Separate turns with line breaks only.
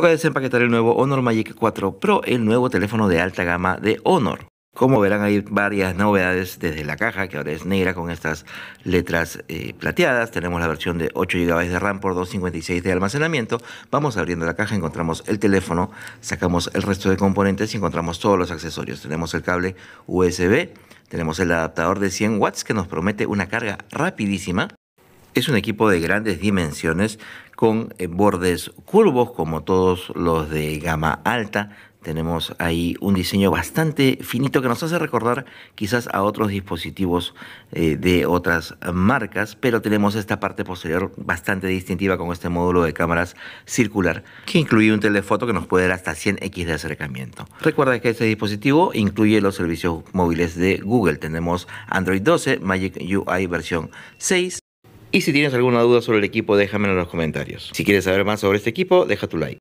toca desempaquetar el nuevo Honor Magic 4 Pro, el nuevo teléfono de alta gama de Honor. Como verán hay varias novedades desde la caja que ahora es negra con estas letras eh, plateadas. Tenemos la versión de 8 GB de RAM por 256 de almacenamiento. Vamos abriendo la caja, encontramos el teléfono, sacamos el resto de componentes y encontramos todos los accesorios. Tenemos el cable USB, tenemos el adaptador de 100 watts que nos promete una carga rapidísima. Es un equipo de grandes dimensiones con eh, bordes curvos como todos los de gama alta. Tenemos ahí un diseño bastante finito que nos hace recordar quizás a otros dispositivos eh, de otras marcas, pero tenemos esta parte posterior bastante distintiva con este módulo de cámaras circular que incluye un telefoto que nos puede dar hasta 100x de acercamiento. Recuerda que este dispositivo incluye los servicios móviles de Google. Tenemos Android 12, Magic UI versión 6. Y si tienes alguna duda sobre el equipo, déjamelo en los comentarios. Si quieres saber más sobre este equipo, deja tu like.